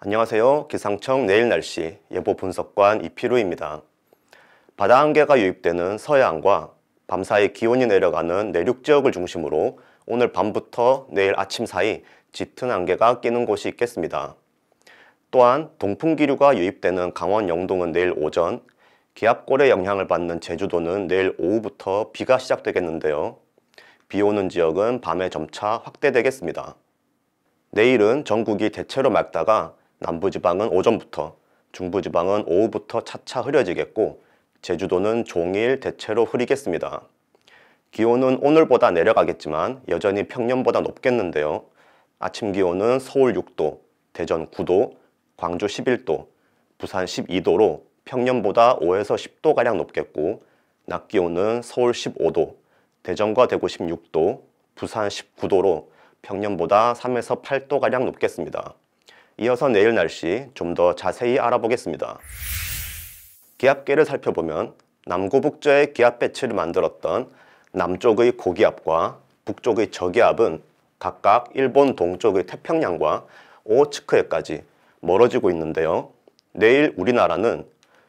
안녕하세요. 기상청 내일 날씨 예보 분석관 이필우입니다 바다 안개가 유입되는 서해안과 밤사이 기온이 내려가는 내륙 지역을 중심으로 오늘 밤부터 내일 아침 사이 짙은 안개가 끼는 곳이 있겠습니다. 또한 동풍기류가 유입되는 강원 영동은 내일 오전, 기압골의 영향을 받는 제주도는 내일 오후부터 비가 시작되겠는데요. 비 오는 지역은 밤에 점차 확대되겠습니다. 내일은 전국이 대체로 맑다가 남부지방은 오전부터 중부지방은 오후부터 차차 흐려지겠고 제주도는 종일 대체로 흐리겠습니다. 기온은 오늘보다 내려가겠지만 여전히 평년보다 높겠는데요. 아침 기온은 서울 6도, 대전 9도, 광주 11도, 부산 12도로 평년보다 5에서 10도가량 높겠고 낮 기온은 서울 15도, 대전과 대구 16도, 부산 19도로 평년보다 3에서 8도가량 높겠습니다. 이어서 내일 날씨 좀 더 자세히 알아보겠습니다. 기압계를 살펴보면 남고북저의 기압 배치를 만들었던 남쪽의 고기압과 북쪽의 저기압은 각각 일본 동쪽의 태평양과 오츠크해까지 멀어지고 있는데요. 내일 우리나라는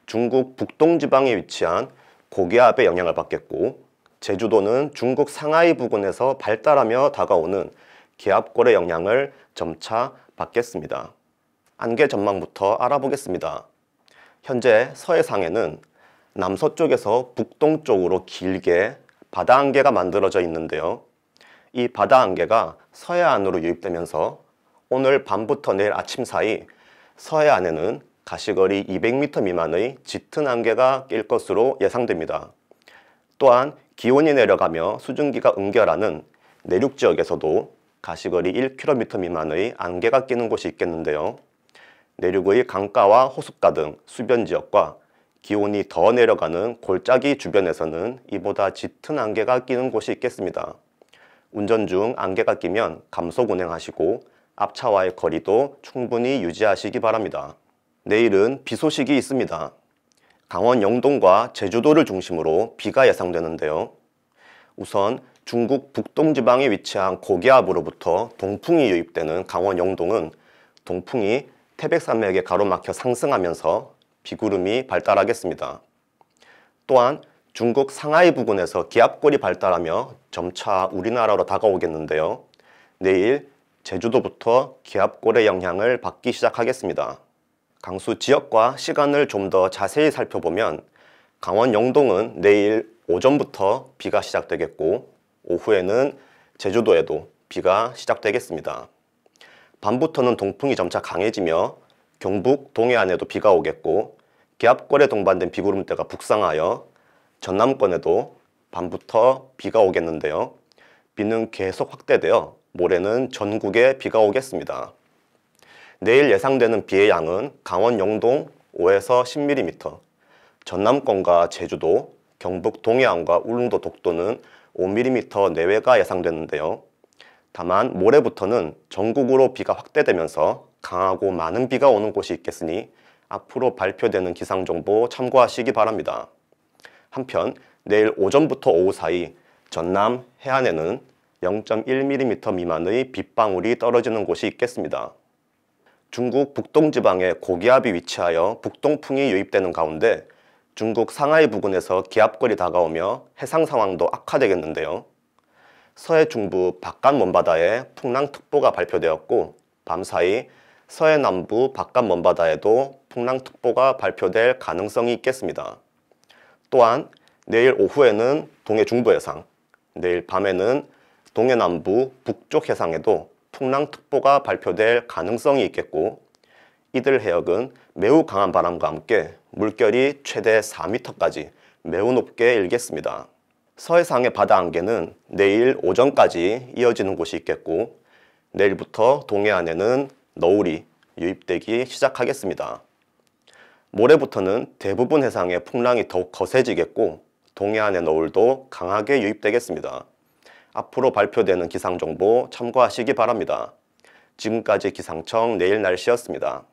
중국 북동지방에 위치한 고기압의 영향을 받겠고 제주도는 중국 상하이 부근에서 발달하며 다가오는 기압골의 영향을 점차 받겠습니다. 안개 전망부터 알아보겠습니다. 현재 서해상에는 남서쪽에서 북동쪽으로 길게 바다 안개가 만들어져 있는데요. 이 바다 안개가 서해안으로 유입되면서 오늘 밤부터 내일 아침 사이 서해안에는 가시거리 200m 미만의 짙은 안개가 낄 것으로 예상됩니다. 또한 기온이 내려가며 수증기가 응결하는 내륙 지역에서도 가시거리 1km 미만의 안개가 끼는 곳이 있겠는데요. 내륙의 강가와 호숫가 등 수변 지역과 기온이 더 내려가는 골짜기 주변에서는 이보다 짙은 안개가 끼는 곳이 있겠습니다. 운전 중 안개가 끼면 감속 운행하시고 앞차와의 거리도 충분히 유지하시기 바랍니다. 내일은 비 소식이 있습니다. 강원 영동과 제주도를 중심으로 비가 예상되는데요. 우선 중국 북동지방에 위치한 고기압으로부터 동풍이 유입되는 강원 영동은 동풍이 태백산맥에 가로막혀 상승하면서 비구름이 발달하겠습니다. 또한 중국 상하이 부근에서 기압골이 발달하며 점차 우리나라로 다가오겠는데요. 내일 제주도부터 기압골의 영향을 받기 시작하겠습니다. 강수 지역과 시간을 좀 더 자세히 살펴보면 강원 영동은 내일 오전부터 비가 시작되겠고 오후에는 제주도에도 비가 시작되겠습니다. 밤부터는 동풍이 점차 강해지며 경북 동해안에도 비가 오겠고 기압골에 동반된 비구름대가 북상하여 전남권에도 밤부터 비가 오겠는데요. 비는 계속 확대되어 모레는 전국에 비가 오겠습니다. 내일 예상되는 비의 양은 강원 영동 5에서 10mm, 전남권과 제주도, 경북 동해안과 울릉도 독도는 5mm 내외가 예상되는데요. 다만 모레부터는 전국으로 비가 확대되면서 강하고 많은 비가 오는 곳이 있겠으니 앞으로 발표되는 기상정보 참고하시기 바랍니다. 한편 내일 오전부터 오후 사이 전남 해안에는 0.1mm 미만의 빗방울이 떨어지는 곳이 있겠습니다. 중국 북동지방에 고기압이 위치하여 북동풍이 유입되는 가운데 중국 상하이 부근에서 기압골이 다가오며 해상 상황도 악화되겠는데요. 서해 중부 바깥 먼바다에 풍랑특보가 발표되었고 밤사이 서해 남부 바깥 먼바다에도 풍랑특보가 발표될 가능성이 있겠습니다. 또한 내일 오후에는 동해 중부 해상, 내일 밤에는 동해 남부 북쪽 해상에도 풍랑특보가 발표될 가능성이 있겠고 이들 해역은 매우 강한 바람과 함께 물결이 최대 4m까지 매우 높게 일겠습니다. 서해상의 바다 안개는 내일 오전까지 이어지는 곳이 있겠고 내일부터 동해안에는 너울이 유입되기 시작하겠습니다. 모레부터는 대부분 해상의 풍랑이 더욱 거세지겠고 동해안의 너울도 강하게 유입되겠습니다. 앞으로 발표되는 기상정보 참고하시기 바랍니다. 지금까지 기상청 내일 날씨였습니다.